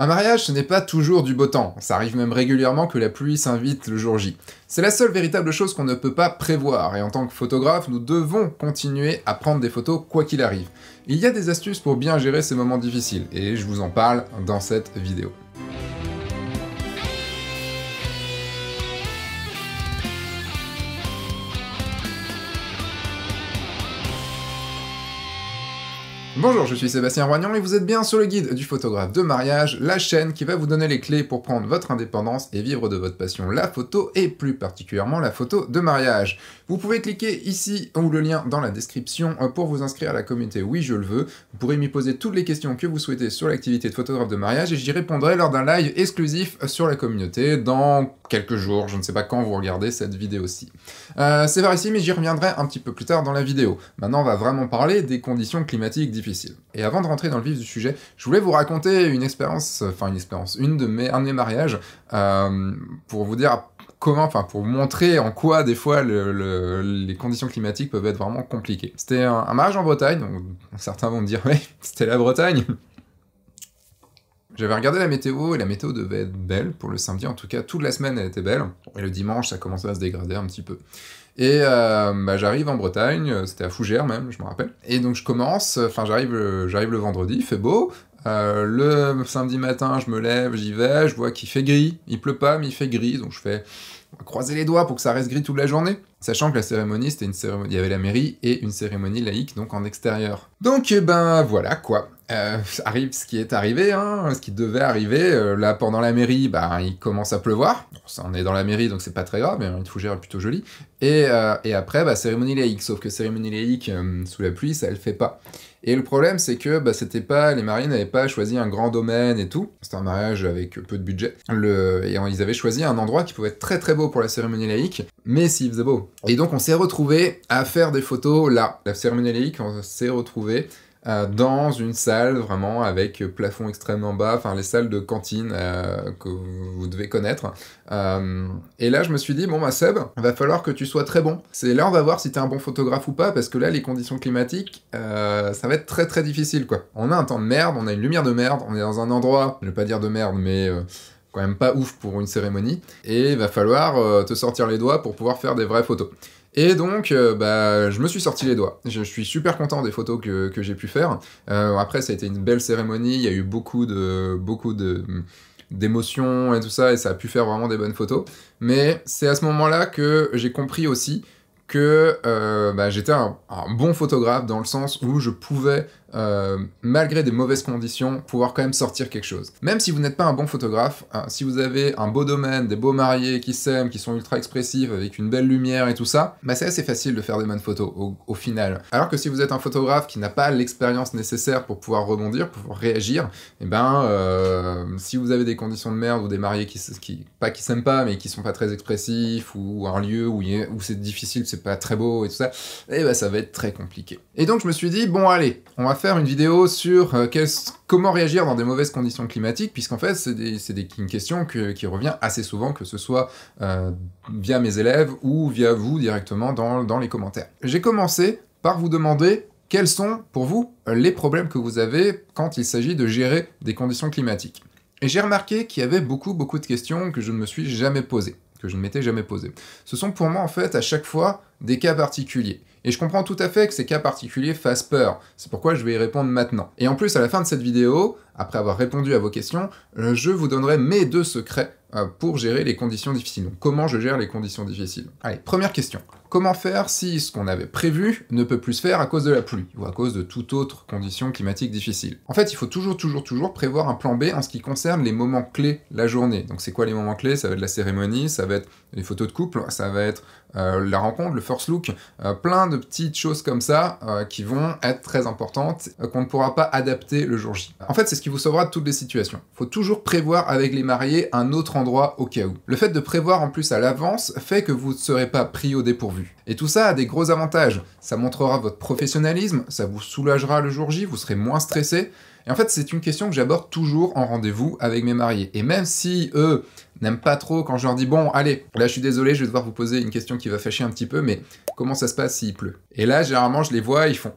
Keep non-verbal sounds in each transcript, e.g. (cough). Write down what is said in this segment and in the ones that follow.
Un mariage, ce n'est pas toujours du beau temps. Ça arrive même régulièrement que la pluie s'invite le jour J. C'est la seule véritable chose qu'on ne peut pas prévoir, et en tant que photographe, nous devons continuer à prendre des photos quoi qu'il arrive. Il y a des astuces pour bien gérer ces moments difficiles, et je vous en parle dans cette vidéo. Bonjour, je suis Sébastien Roignon et vous êtes bien sur le guide du photographe de mariage, la chaîne qui va vous donner les clés pour prendre votre indépendance et vivre de votre passion, la photo et plus particulièrement la photo de mariage. Vous pouvez cliquer ici ou le lien dans la description euh, pour vous inscrire à la communauté Oui je le veux. Vous pourrez m'y poser toutes les questions que vous souhaitez sur l'activité de photographe de mariage et j'y répondrai lors d'un live exclusif euh, sur la communauté dans quelques jours, je ne sais pas quand vous regardez cette vidéo-ci. Euh, c'est par ici mais j'y reviendrai un petit peu plus tard dans la vidéo. Maintenant on va vraiment parler des conditions climatiques difficiles et avant de rentrer dans le vif du sujet, je voulais vous raconter une expérience, enfin une expérience, une de mes, un de mes mariages, euh, pour vous dire comment, enfin pour montrer en quoi des fois les conditions climatiques peuvent être vraiment compliquées. C'était un, mariage en Bretagne, donc certains vont me dire ouais, (laughs) c'était la Bretagne. J'avais regardé la météo et la météo devait être belle pour le samedi, en tout cas toute la semaine elle était belle, et le dimanche ça commençait à se dégrader un petit peu. Et euh, bah, j'arrive en Bretagne, euh, c'était à Fougères même, je me rappelle. Et donc je commence, euh, enfin j'arrive, j'arrive le vendredi, il fait beau. le samedi matin, je me lève, j'y vais, je vois qu'il fait gris. Il pleut pas, mais il fait gris, donc je fais croiser les doigts pour que ça reste gris toute la journée. Sachant que la cérémonie, c'était une cérémonie, il y avait la mairie et une cérémonie laïque, donc en extérieur. Donc, eh ben voilà quoi. Euh, arrive ce qui est arrivé, hein, ce qui devait arriver. Euh, là, pendant la mairie, bah, il commence à pleuvoir. Bon, on est dans la mairie, donc c'est pas très grave, mais une fougère est plutôt jolie. Et, euh, et après, bah, cérémonie laïque. Sauf que cérémonie laïque sous la pluie, ça le fait pas. Et le problème, c'est que bah, c'était pas, les mariés n'avaient pas choisi un grand domaine et tout. C'était un mariage avec peu de budget. Le, et ils avaient choisi un endroit qui pouvait être très très beau pour la cérémonie laïque, mais s'il faisait beau. Et donc, on s'est retrouvé à faire des photos là. La cérémonie laïque, on s'est retrouvé euh, dans une salle vraiment avec plafond extrêmement bas, enfin les salles de cantine euh, que vous, devez connaître. Euh, et là, je me suis dit, bon, ma bah, Seb, va falloir que tu sois très bon. C'est là, on va voir si t'es un bon photographe ou pas, parce que là, les conditions climatiques, ça va être très très difficile, quoi. On a un temps de merde, on a une lumière de merde, on est dans un endroit, je vais pas dire de merde, mais quand même pas ouf pour une cérémonie, et il va falloir te sortir les doigts pour pouvoir faire des vraies photos. Et donc, euh, bah, je me suis sorti les doigts. Je, suis super content des photos que, j'ai pu faire. Euh, après, ça a été une belle cérémonie. Il y a eu beaucoup de, beaucoup de, d'émotions et tout ça, et ça a pu faire vraiment des bonnes photos. Mais c'est à ce moment-là que j'ai compris aussi que euh, bah, j'étais un, bon photographe dans le sens où je pouvais euh, malgré des mauvaises conditions, pouvoir quand même sortir quelque chose. Même si vous n'êtes pas un bon photographe, hein, si vous avez un beau domaine, des beaux mariés qui s'aiment, qui sont ultra expressifs, avec une belle lumière et tout ça, bah c'est assez facile de faire des bonnes photos au, final. Alors que si vous êtes un photographe qui n'a pas l'expérience nécessaire pour pouvoir rebondir, pour pouvoir réagir, et eh ben euh, si vous avez des conditions de merde ou des mariés qui, qui pas qui s'aiment pas, mais qui sont pas très expressifs, ou, un lieu où, où c'est difficile, c'est pas très beau et tout ça, et eh ben ça va être très compliqué. Et donc je me suis dit, bon allez, on va faire une vidéo sur euh, comment réagir dans des mauvaises conditions climatiques, puisqu'en fait, c'est une question qui revient assez souvent, que ce soit euh, via mes élèves ou via vous directement dans, dans les commentaires. J'ai commencé par vous demander quels sont, pour vous, les problèmes que vous avez quand il s'agit de gérer des conditions climatiques. Et j'ai remarqué qu'il y avait beaucoup, beaucoup de questions que je ne me suis jamais posées, que je ne m'étais jamais posées. Ce sont pour moi, en fait, à chaque fois, des cas particuliers. Et je comprends tout à fait que ces cas particuliers fassent peur, c'est pourquoi je vais y répondre maintenant. Et en plus, à la fin de cette vidéo, après avoir répondu à vos questions, euh, je vous donnerai mes deux secrets euh, pour gérer les conditions difficiles. Donc, comment je gère les conditions difficiles Allez, première question. Comment faire si ce qu'on avait prévu ne peut plus se faire à cause de la pluie ou à cause de toute autre condition climatique difficile En fait, il faut toujours, toujours, toujours prévoir un plan B en ce qui concerne les moments clés la journée. Donc, c'est quoi les moments clés Ça va être la cérémonie, ça va être les photos de couple, ça va être euh, la rencontre, le first look, plein de petites choses comme ça euh, qui vont être très importantes, euh, qu'on ne pourra pas adapter le jour J. En fait, c'est ce qui vous sauvera de toutes les situations. Faut toujours prévoir avec les mariés un autre endroit au cas où. Le fait de prévoir en plus à l'avance fait que vous ne serez pas pris au dépourvu. Et tout ça a des gros avantages. Ça montrera votre professionnalisme, ça vous soulagera le jour J, vous serez moins stressé. Et en fait, c'est une question que j'aborde toujours en rendez-vous avec mes mariés. Et même si eux n'aiment pas trop quand je leur dis bon, allez, là je suis désolé, je vais devoir vous poser une question qui va fâcher un petit peu, mais comment ça se passe s'il pleut Et là, généralement, je les vois, ils font.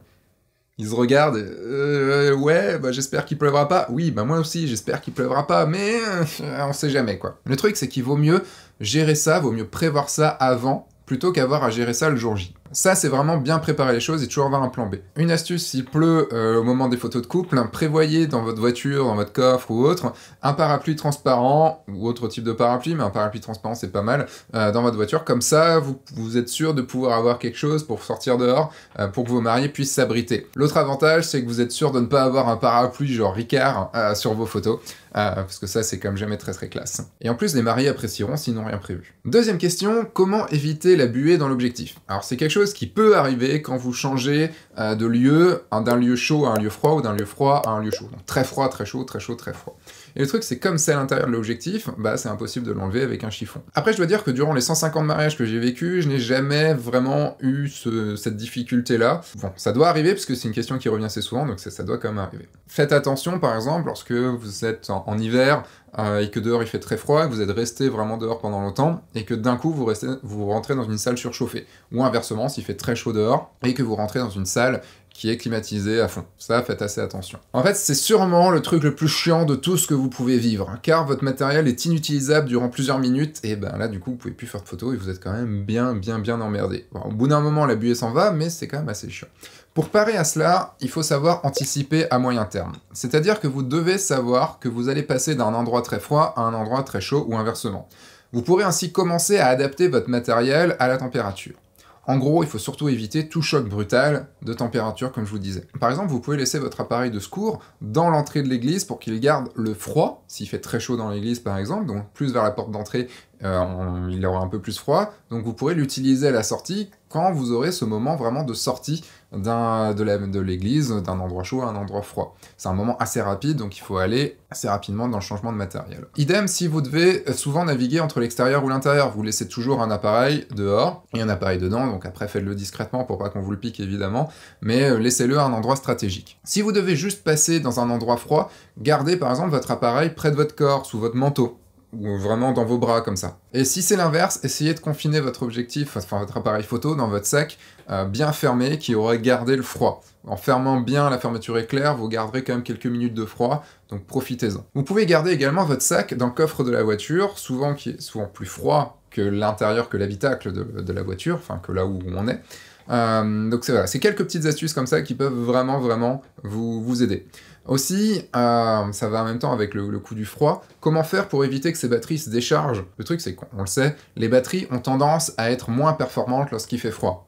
Ils se regardent, euh, ouais, bah, j'espère qu'il pleuvra pas. Oui, bah moi aussi, j'espère qu'il pleuvra pas, mais euh, on sait jamais quoi. Le truc, c'est qu'il vaut mieux gérer ça, vaut mieux prévoir ça avant, plutôt qu'avoir à gérer ça le jour J. Ça, c'est vraiment bien préparer les choses et toujours avoir un plan B. Une astuce, s'il pleut euh, au moment des photos de couple, hein, prévoyez dans votre voiture, dans votre coffre ou autre, un parapluie transparent ou autre type de parapluie, mais un parapluie transparent, c'est pas mal, euh, dans votre voiture. Comme ça, vous, êtes sûr de pouvoir avoir quelque chose pour sortir dehors, euh, pour que vos mariés puissent s'abriter. L'autre avantage, c'est que vous êtes sûr de ne pas avoir un parapluie genre Ricard hein, sur vos photos. parce que ça c'est comme jamais très très classe. Et en plus les mariés apprécieront s'ils n'ont rien prévu. Deuxième question, comment éviter la buée dans l'objectif Alors c'est quelque chose ce qui peut arriver quand vous changez euh, de lieu, d'un lieu chaud à un lieu froid ou d'un lieu froid à un lieu chaud. Donc très froid, très chaud, très chaud, très froid. Et le truc, c'est comme c'est à l'intérieur de l'objectif, bah c'est impossible de l'enlever avec un chiffon. Après, je dois dire que durant les 150 mariages que j'ai vécu, je n'ai jamais vraiment eu cette difficulté-là. Bon, ça doit arriver parce que c'est une question qui revient assez souvent, donc ça, doit quand même arriver. Faites attention, par exemple, lorsque vous êtes en, hiver, euh, et que dehors il fait très froid, que vous êtes resté vraiment dehors pendant longtemps, et que d'un coup vous, restez, vous rentrez dans une salle surchauffée. Ou inversement, s'il fait très chaud dehors, et que vous rentrez dans une salle qui est climatisé à fond. Ça, faites assez attention. En fait, c'est sûrement le truc le plus chiant de tout ce que vous pouvez vivre, hein, car votre matériel est inutilisable durant plusieurs minutes, et ben là, du coup, vous pouvez plus faire de photos et vous êtes quand même bien, bien, bien emmerdé. au bout d'un moment, la buée s'en va, mais c'est quand même assez chiant. Pour parer à cela, il faut savoir anticiper à moyen terme. C'est-à-dire que vous devez savoir que vous allez passer d'un endroit très froid à un endroit très chaud ou inversement. Vous pourrez ainsi commencer à adapter votre matériel à la température. En gros, il faut surtout éviter tout choc brutal de température, comme je vous disais. Par exemple, vous pouvez laisser votre appareil de secours dans l'entrée de l'église pour qu'il garde le froid, s'il fait très chaud dans l'église par exemple, donc plus vers la porte d'entrée, euh, il aura un peu plus froid, donc vous pourrez l'utiliser à la sortie quand vous aurez ce moment vraiment de sortie de l'église, d'un endroit chaud à un endroit froid. C'est un moment assez rapide, donc il faut aller assez rapidement dans le changement de matériel. Idem si vous devez euh, souvent naviguer entre l'extérieur ou l'intérieur, vous laissez toujours un appareil dehors et un appareil dedans, donc après faites-le discrètement pour pas qu'on vous le pique évidemment, mais euh, laissez-le à un endroit stratégique. Si vous devez juste passer dans un endroit froid, gardez par exemple votre appareil près de votre corps, sous votre manteau ou vraiment dans vos bras comme ça. Et si c'est l'inverse, essayez de confiner votre objectif, enfin votre appareil photo dans votre sac euh, bien fermé qui aurait gardé le froid. En fermant bien la fermeture éclair, vous garderez quand même quelques minutes de froid, donc profitez-en. Vous pouvez garder également votre sac dans le coffre de la voiture, souvent qui est souvent plus froid que l'intérieur, que l'habitacle de, la voiture, enfin que là où on est. Euh, donc c'est voilà, c'est quelques petites astuces comme ça qui peuvent vraiment vraiment vous, vous aider. Aussi, euh, ça va en même temps avec le, coup du froid, comment faire pour éviter que ces batteries se déchargent Le truc c'est qu'on le sait, les batteries ont tendance à être moins performantes lorsqu'il fait froid.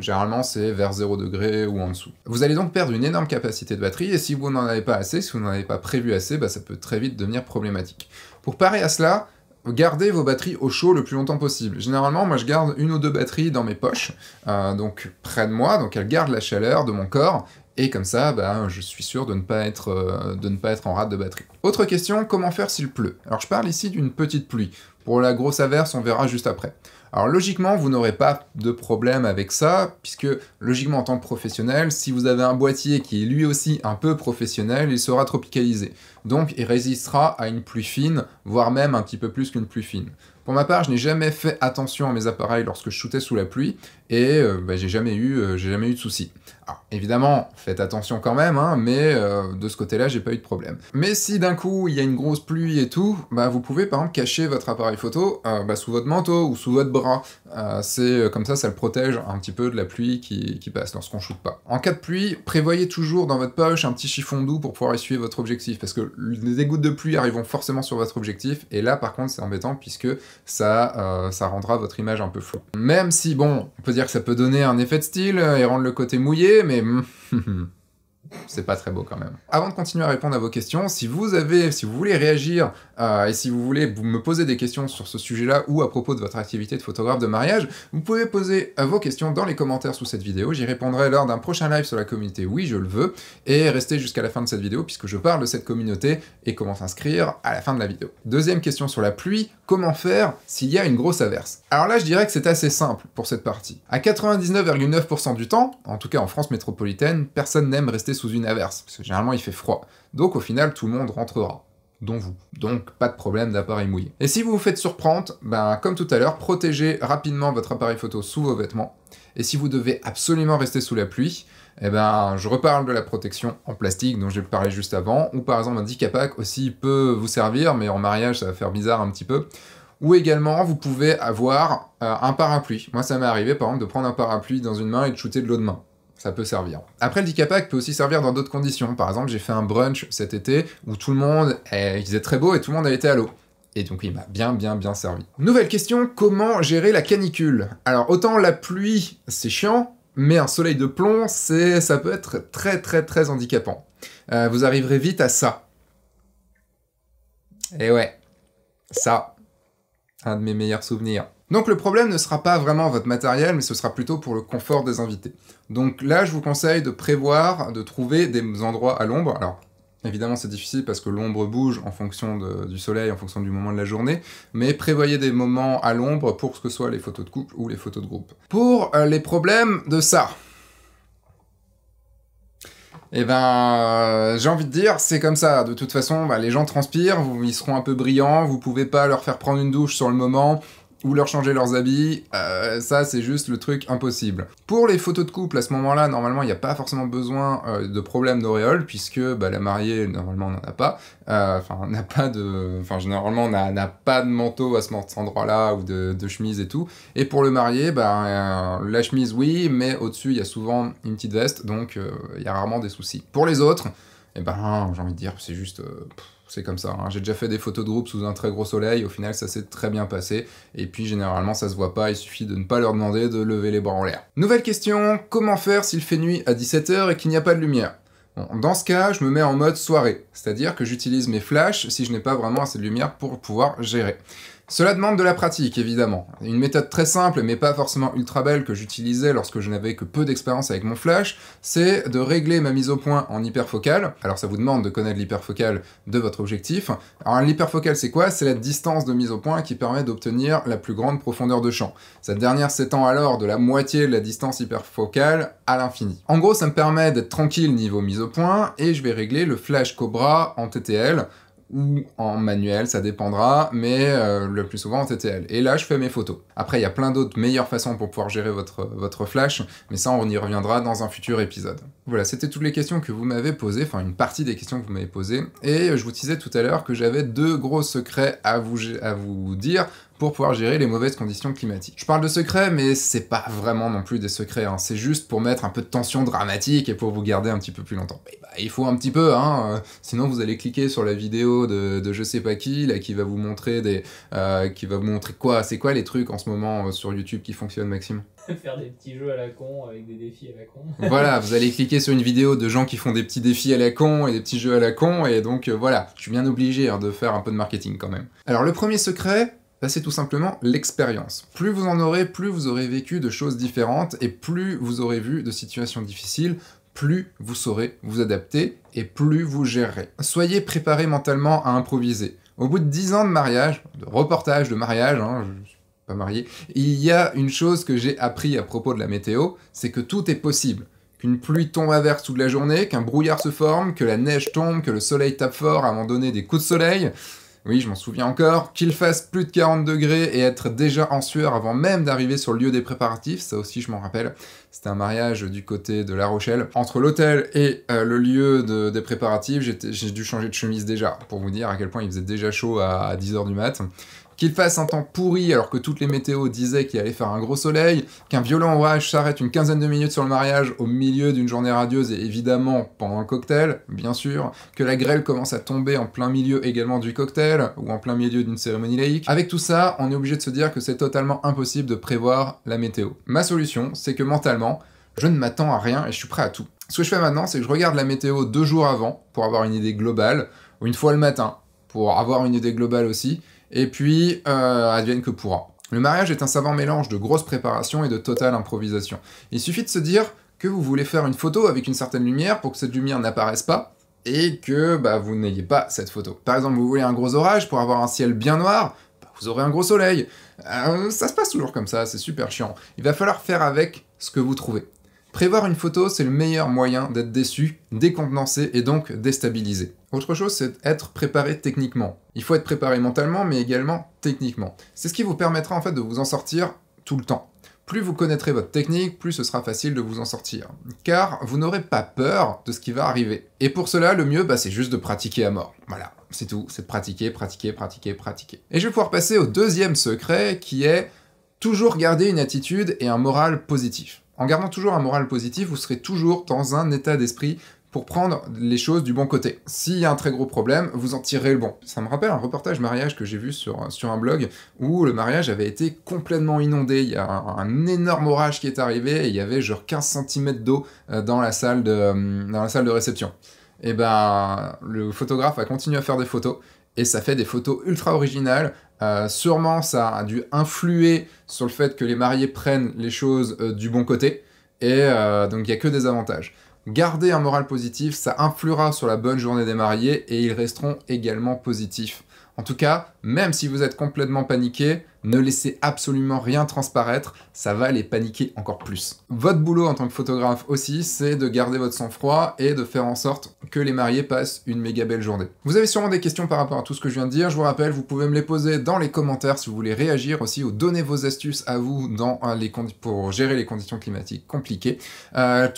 Généralement, c'est vers 0 degré ou en dessous. Vous allez donc perdre une énorme capacité de batterie, et si vous n'en avez pas assez, si vous n'en avez pas prévu assez, bah, ça peut très vite devenir problématique. Pour parer à cela, gardez vos batteries au chaud le plus longtemps possible. Généralement, moi, je garde une ou deux batteries dans mes poches, euh, donc près de moi, donc elles gardent la chaleur de mon corps, et comme ça, bah, je suis sûr de ne, pas être, euh, de ne pas être en rate de batterie. Autre question, comment faire s'il pleut Alors je parle ici d'une petite pluie. Pour la grosse averse, on verra juste après. Alors logiquement, vous n'aurez pas de problème avec ça, puisque logiquement en tant que professionnel, si vous avez un boîtier qui est lui aussi un peu professionnel, il sera tropicalisé. Donc il résistera à une pluie fine, voire même un petit peu plus qu'une pluie fine. Pour ma part, je n'ai jamais fait attention à mes appareils lorsque je shootais sous la pluie, et euh, bah, j'ai jamais eu euh, j'ai jamais eu de soucis. Alors évidemment, faites attention quand même, hein, mais euh, de ce côté-là, j'ai pas eu de problème. Mais si d'un coup il y a une grosse pluie et tout, bah vous pouvez par exemple cacher votre appareil photo bah, sous votre manteau ou sous votre bras. c'est comme ça, ça le protège un petit peu de la pluie qui, qui passe lorsqu'on shoot pas. En cas de pluie, prévoyez toujours dans votre poche un petit chiffon doux pour pouvoir essuyer votre objectif, parce que les gouttes de pluie arriveront forcément sur votre objectif, et là par contre c'est embêtant puisque ça ça rendra votre image un peu floue. Même si bon, on peut dire que ça peut donner un effet de style et rendre le côté mouillé, mais... Hmm, hmm, hmm c'est pas très beau quand même. Avant de continuer à répondre à vos questions, si vous avez, si vous voulez réagir euh, et si vous voulez me poser des questions sur ce sujet-là ou à propos de votre activité de photographe de mariage, vous pouvez poser euh, vos questions dans les commentaires sous cette vidéo. J'y répondrai lors d'un prochain live sur la communauté Oui, je le veux. Et restez jusqu'à la fin de cette vidéo puisque je parle de cette communauté et comment s'inscrire à la fin de la vidéo. Deuxième question sur la pluie, comment faire s'il y a une grosse averse Alors là, je dirais que c'est assez simple pour cette partie. À 99,9% du temps, en tout cas en France métropolitaine, personne n'aime rester sous sous une averse, parce que généralement il fait froid. Donc au final, tout le monde rentrera dont vous. Donc pas de problème d'appareil mouillé. Et si vous vous faites surprendre, ben, comme tout à l'heure, protégez rapidement votre appareil photo sous vos vêtements. Et si vous devez absolument rester sous la pluie, eh ben, je reparle de la protection en plastique dont j'ai parlé juste avant, ou par exemple un pack aussi peut vous servir, mais en mariage ça va faire bizarre un petit peu. Ou également, vous pouvez avoir euh, un parapluie. Moi, ça m'est arrivé, par exemple, de prendre un parapluie dans une main et de shooter de l'eau de main ça peut servir. Après, le Dicapac peut aussi servir dans d'autres conditions. Par exemple, j'ai fait un brunch cet été où tout le monde, il faisait très beau et tout le monde a été à l'eau. Et donc il m'a bien bien bien servi. Nouvelle question, comment gérer la canicule Alors autant la pluie, c'est chiant, mais un soleil de plomb, c'est ça peut être très très très handicapant. Euh, vous arriverez vite à ça. Et eh ouais, ça, un de mes meilleurs souvenirs. Donc le problème ne sera pas vraiment votre matériel, mais ce sera plutôt pour le confort des invités. Donc là, je vous conseille de prévoir, de trouver des endroits à l'ombre. Alors, Évidemment, c'est difficile parce que l'ombre bouge en fonction du soleil, en fonction du moment de la journée, mais prévoyez des moments à l'ombre pour ce que soient soit les photos de couple ou les photos de groupe. Pour euh, les problèmes de ça, eh ben, euh, j'ai envie de dire, c'est comme ça. De toute façon, bah, les gens transpirent, vous, ils seront un peu brillants, vous pouvez pas leur faire prendre une douche sur le moment, ou leur changer leurs habits, euh, ça c'est juste le truc impossible. Pour les photos de couple, à ce moment-là, normalement, il n'y a pas forcément besoin euh, de problème d'auréole, puisque bah, la mariée, normalement, n'en a pas. Euh, enfin, on n'a pas de... Enfin, généralement, n'a pas de manteau à ce endroit-là, ou de, chemise et tout. Et pour le marié, bah, la chemise, oui, mais au-dessus, il y a souvent une petite veste, donc il y a rarement des soucis. Pour les autres, eh ben, j'ai envie de dire, c'est juste c'est comme ça. Hein. J'ai déjà fait des photos de groupe sous un très gros soleil, au final ça s'est très bien passé, et puis généralement ça se voit pas, il suffit de ne pas leur demander de lever les bras en l'air. Nouvelle question, comment faire s'il fait nuit à 17h et qu'il n'y a pas de lumière Dans ce cas, je me mets en mode soirée, c'est-à-dire que j'utilise mes flashs si je n'ai pas vraiment assez de lumière pour pouvoir gérer. Cela demande de la pratique, évidemment. Une méthode très simple, mais pas forcément ultra belle, que j'utilisais lorsque je n'avais que peu d'expérience avec mon flash, c'est de régler ma mise au point en hyperfocale. Alors ça vous demande de connaître l'hyperfocale de votre objectif. Alors l'hyperfocale, c'est quoi C'est la distance de mise au point qui permet d'obtenir la plus grande profondeur de champ. Cette dernière s'étend alors de la moitié de la distance hyperfocale à l'infini. En gros, ça me permet d'être tranquille niveau mise au point, et je vais régler le flash Cobra en TTL, ou en manuel, ça dépendra, mais euh, le plus souvent en TTL. Et là, je fais mes photos. Après, il y a plein d'autres meilleures façons pour pouvoir gérer votre, votre flash, mais ça, on y reviendra dans un futur épisode. Voilà, c'était toutes les questions que vous m'avez posées, enfin une partie des questions que vous m'avez posées, et je vous disais tout à l'heure que j'avais deux gros secrets à vous, à vous dire pour pouvoir gérer les mauvaises conditions climatiques. Je parle de secrets, mais c'est pas vraiment non plus des secrets, hein. c'est juste pour mettre un peu de tension dramatique et pour vous garder un petit peu plus longtemps. Eh bah, il faut un petit peu, hein, euh, sinon vous allez cliquer sur la vidéo de, je sais pas qui, là, qui va vous montrer des... Euh, qui va vous montrer quoi, c'est quoi les trucs en ce moment euh, sur YouTube qui fonctionnent, Maxime (laughs) faire des petits jeux à la con avec des défis à la con. (laughs) voilà, vous allez cliquer sur une vidéo de gens qui font des petits défis à la con et des petits jeux à la con, et donc voilà, je suis bien obligé hein, de faire un peu de marketing quand même. Alors le premier secret, c'est tout simplement l'expérience. Plus vous en aurez, plus vous aurez vécu de choses différentes et plus vous aurez vu de situations difficiles, plus vous saurez vous adapter et plus vous gérerez. Soyez préparé mentalement à improviser. Au bout de 10 ans de mariage, de reportage de mariage, hein, suis pas marié, il y a une chose que j'ai appris à propos de la météo, c'est que tout est possible. Qu'une pluie tombe à verse toute la journée, qu'un brouillard se forme, que la neige tombe, que le soleil tape fort avant de donner des coups de soleil, oui, je m'en souviens encore. Qu'il fasse plus de 40 degrés et être déjà en sueur avant même d'arriver sur le lieu des préparatifs, ça aussi je m'en rappelle. C'était un mariage du côté de La Rochelle. Entre l'hôtel et euh, le lieu des préparatifs, j'ai dû changer de chemise déjà, pour vous dire à quel point il faisait déjà chaud à, à 10h du mat' qu'il fasse un temps pourri alors que toutes les météos disaient qu'il allait faire un gros soleil, qu'un violent orage s'arrête une quinzaine de minutes sur le mariage au milieu d'une journée radieuse et évidemment pendant un cocktail, bien sûr, que la grêle commence à tomber en plein milieu également du cocktail ou en plein milieu d'une cérémonie laïque. Avec tout ça, on est obligé de se dire que c'est totalement impossible de prévoir la météo. Ma solution, c'est que mentalement, je ne m'attends à rien et je suis prêt à tout. Ce que je fais maintenant, c'est que je regarde la météo deux jours avant pour avoir une idée globale, ou une fois le matin pour avoir une idée globale aussi, et puis, euh, advienne que pourra. Le mariage est un savant mélange de grosse préparation et de totale improvisation. Il suffit de se dire que vous voulez faire une photo avec une certaine lumière pour que cette lumière n'apparaisse pas et que bah, vous n'ayez pas cette photo. Par exemple, vous voulez un gros orage pour avoir un ciel bien noir, bah, vous aurez un gros soleil. Euh, ça se passe toujours comme ça, c'est super chiant. Il va falloir faire avec ce que vous trouvez. Prévoir une photo, c'est le meilleur moyen d'être déçu, décontenancé et donc déstabilisé. Autre chose, c'est être préparé techniquement. Il faut être préparé mentalement, mais également techniquement. C'est ce qui vous permettra en fait de vous en sortir tout le temps. Plus vous connaîtrez votre technique, plus ce sera facile de vous en sortir. Car vous n'aurez pas peur de ce qui va arriver. Et pour cela, le mieux, bah, c'est juste de pratiquer à mort. Voilà, c'est tout. C'est de pratiquer, pratiquer, pratiquer, pratiquer. Et je vais pouvoir passer au deuxième secret qui est toujours garder une attitude et un moral positif en gardant toujours un moral positif, vous serez toujours dans un état d'esprit pour prendre les choses du bon côté. S'il y a un très gros problème, vous en tirez le bon. Ça me rappelle un reportage mariage que j'ai vu sur, sur un blog où le mariage avait été complètement inondé. Il y a un, énorme orage qui est arrivé et il y avait genre 15 cm d'eau euh, dans, la salle de, euh, dans la salle de réception. Et eh ben, le photographe a continué à faire des photos et ça fait des photos ultra originales euh, sûrement, ça a dû influer sur le fait que les mariés prennent les choses euh, du bon côté. Et euh, donc, il n'y a que des avantages. Garder un moral positif, ça influera sur la bonne journée des mariés et ils resteront également positifs. En tout cas, même si vous êtes complètement paniqué, ne laissez absolument rien transparaître, ça va les paniquer encore plus. Votre boulot en tant que photographe aussi, c'est de garder votre sang-froid et de faire en sorte que les mariés passent une méga belle journée. Vous avez sûrement des questions par rapport à tout ce que je viens de dire, je vous rappelle, vous pouvez me les poser dans les commentaires si vous voulez réagir aussi ou donner vos astuces à vous dans euh, les pour gérer les conditions climatiques compliquées. Euh,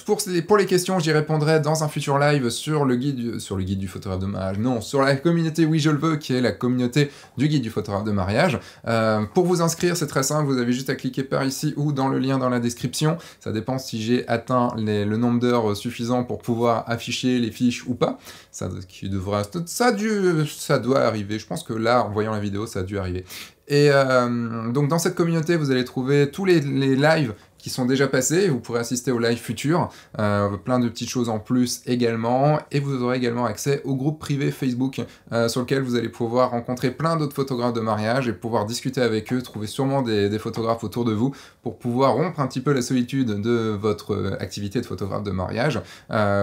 pour, les questions, j'y répondrai dans un futur live sur le guide, sur le guide du photographe de mariage, non, sur la communauté Oui Je Le Veux, qui est la communauté du guide du photographe de mariage. Euh, pour vous inscrire, c'est très simple, vous avez juste à cliquer par ici ou dans le lien dans la description. Ça dépend si j'ai atteint le nombre d'heures euh, suffisant pour pouvoir afficher les fiches ou pas. Ça, ça, ça doit arriver. Je pense que là, en voyant la vidéo, ça a dû arriver. Et euh, donc dans cette communauté, vous allez trouver tous les, les lives qui sont déjà passés, Vous pourrez assister au live futur, euh, plein de petites choses en plus également. Et vous aurez également accès au groupe privé Facebook euh, sur lequel vous allez pouvoir rencontrer plein d'autres photographes de mariage et pouvoir discuter avec eux, trouver sûrement des, photographes autour de vous pour pouvoir rompre un petit peu la solitude de votre euh, activité de photographe de mariage.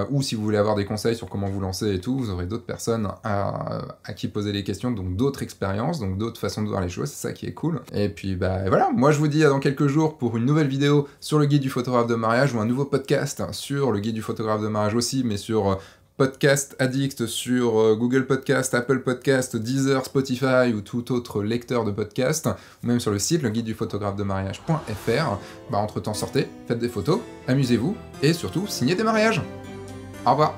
ou si vous voulez avoir des conseils sur comment vous lancer et tout, vous aurez d'autres personnes à, qui poser des questions, donc d'autres expériences, donc d'autres façons de voir les choses. C'est ça qui est cool. Et puis bah voilà, moi je vous dis à dans quelques jours pour une nouvelle vidéo sur le guide du photographe de mariage ou un nouveau podcast hein, sur le guide du photographe de mariage aussi, mais sur euh, Podcast Addict sur euh, Google Podcast, Apple Podcast, Deezer, Spotify ou tout autre lecteur de podcast, ou même sur le site le guide du photographe de mariage.fr. Bah, entre temps, sortez, faites des photos, amusez-vous et surtout signez des mariages. Au revoir!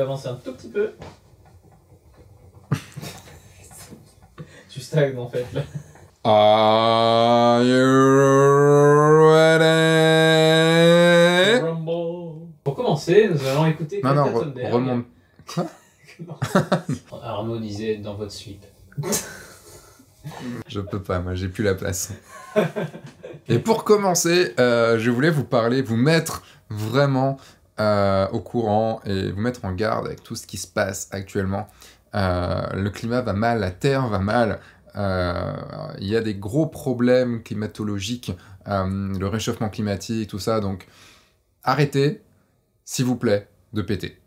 avancer un tout petit peu. (laughs) tu stagnes en fait là. Are you ready? Pour commencer, nous allons écouter. Non, non, remonte. (laughs) Arnaud disait dans votre suite. Je peux pas, moi j'ai plus la place. Et pour commencer, euh, je voulais vous parler, vous mettre vraiment euh, au courant et vous mettre en garde avec tout ce qui se passe actuellement. Euh, le climat va mal, la Terre va mal. Euh, il y a des gros problèmes climatologiques, le réchauffement climatique, tout ça. Donc arrêtez, s'il vous plaît, de péter.